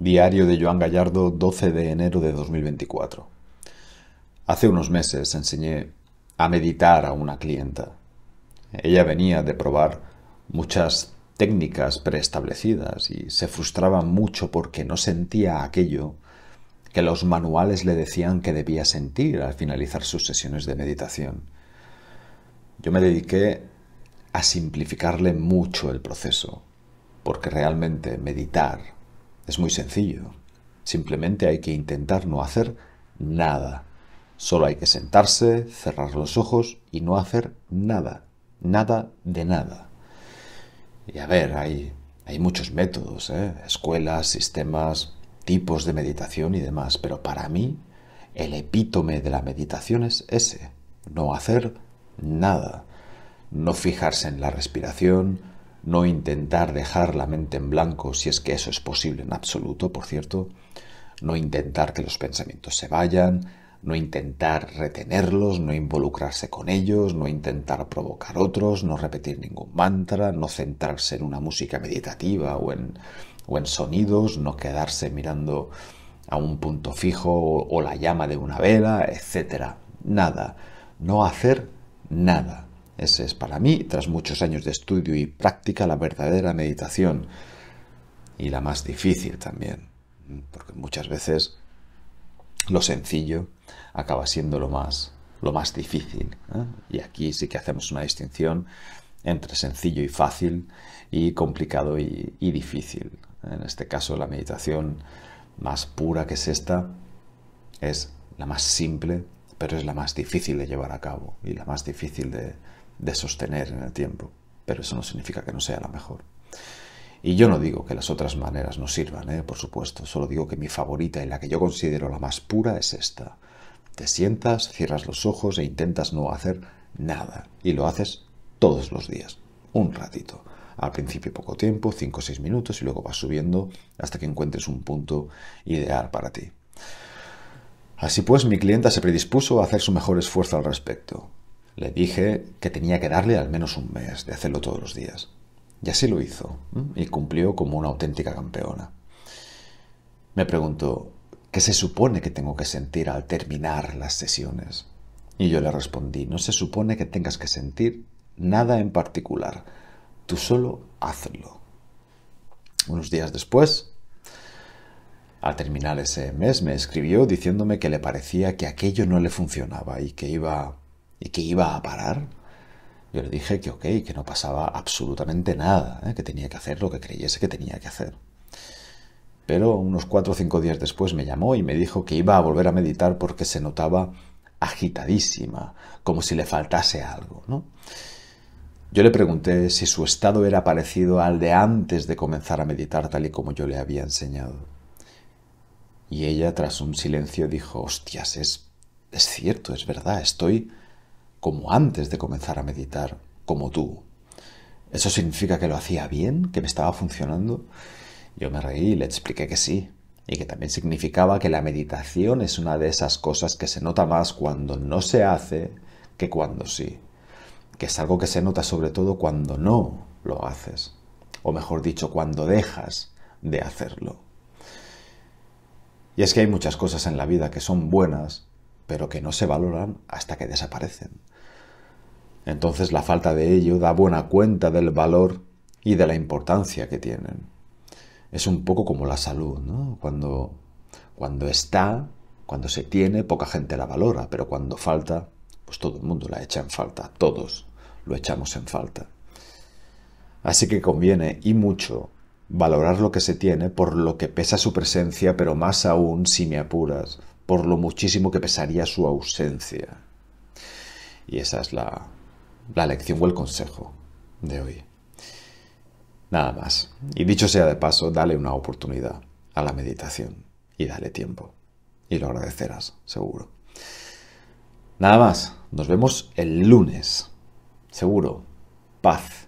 Diario de Joan Gallardo, 12 de enero de 2024. Hace unos meses enseñé a meditar a una clienta. Ella venía de probar muchas técnicas preestablecidas y se frustraba mucho porque no sentía aquello que los manuales le decían que debía sentir al finalizar sus sesiones de meditación. Yo me dediqué a simplificarle mucho el proceso, porque realmente meditar es muy sencillo. Simplemente hay que intentar no hacer nada. Solo hay que sentarse, cerrar los ojos y no hacer nada. Nada de nada. Y a ver, hay, hay muchos métodos, ¿eh? escuelas, sistemas, tipos de meditación y demás, pero para mí el epítome de la meditación es ese, no hacer nada, no fijarse en la respiración, no intentar dejar la mente en blanco, si es que eso es posible en absoluto, por cierto, no intentar que los pensamientos se vayan, no intentar retenerlos, no involucrarse con ellos, no intentar provocar otros, no repetir ningún mantra, no centrarse en una música meditativa o en, sonidos, no quedarse mirando a un punto fijo o, o la llama de una vela, etc. Nada. No hacer nada. Ese es para mí, tras muchos años de estudio y práctica, la verdadera meditación y la más difícil también, porque muchas veces lo sencillo acaba siendo lo más, lo más difícil. ¿eh? Y aquí sí que hacemos una distinción entre sencillo y fácil y complicado y difícil. En este caso, la meditación más pura que es esta es la más simple, pero es la más difícil de llevar a cabo y la más difícil de, de sostener en el tiempo, pero eso no significa que no sea la mejor. Y yo no digo que las otras maneras no sirvan, ¿eh? por supuesto, solo digo que mi favorita y la que yo considero la más pura es esta. Te sientas, cierras los ojos e intentas no hacer nada, y lo haces todos los días, un ratito. Al principio poco tiempo, 5 o 6 minutos, y luego vas subiendo hasta que encuentres un punto ideal para ti. Así pues, mi clienta se predispuso a hacer su mejor esfuerzo al respecto. Le dije que tenía que darle al menos un mes de hacerlo todos los días. Y así lo hizo, y cumplió como una auténtica campeona. Me preguntó, ¿qué se supone que tengo que sentir al terminar las sesiones? Y yo le respondí, no se supone que tengas que sentir nada en particular, tú solo hazlo. Unos días después, al terminar ese mes, me escribió diciéndome que le parecía que aquello no le funcionaba y que iba y que iba a parar, yo le dije que ok, que no pasaba absolutamente nada, ¿eh? que tenía que hacer lo que creyese que tenía que hacer. Pero unos cuatro o cinco días después me llamó y me dijo que iba a volver a meditar porque se notaba agitadísima, como si le faltase algo. ¿no? Yo le pregunté si su estado era parecido al de antes de comenzar a meditar tal y como yo le había enseñado. Y ella, tras un silencio, dijo, hostias, es, es cierto, es verdad, estoy como antes de comenzar a meditar, como tú. ¿Eso significa que lo hacía bien? ¿Que me estaba funcionando? Yo me reí y le expliqué que sí, y que también significaba que la meditación es una de esas cosas que se nota más cuando no se hace que cuando sí, que es algo que se nota sobre todo cuando no lo haces, o mejor dicho, cuando dejas de hacerlo. Y es que hay muchas cosas en la vida que son buenas pero que no se valoran hasta que desaparecen. Entonces la falta de ello da buena cuenta del valor y de la importancia que tienen. Es un poco como la salud, ¿no? Cuando, cuando está, cuando se tiene, poca gente la valora, pero cuando falta, pues todo el mundo la echa en falta, todos lo echamos en falta. Así que conviene, y mucho, valorar lo que se tiene por lo que pesa su presencia, pero más aún si me apuras, por lo muchísimo que pesaría su ausencia. Y esa es la, la lección o el consejo de hoy. Nada más. Y dicho sea de paso, dale una oportunidad a la meditación y dale tiempo. Y lo agradecerás, seguro. Nada más. Nos vemos el lunes. Seguro. Paz.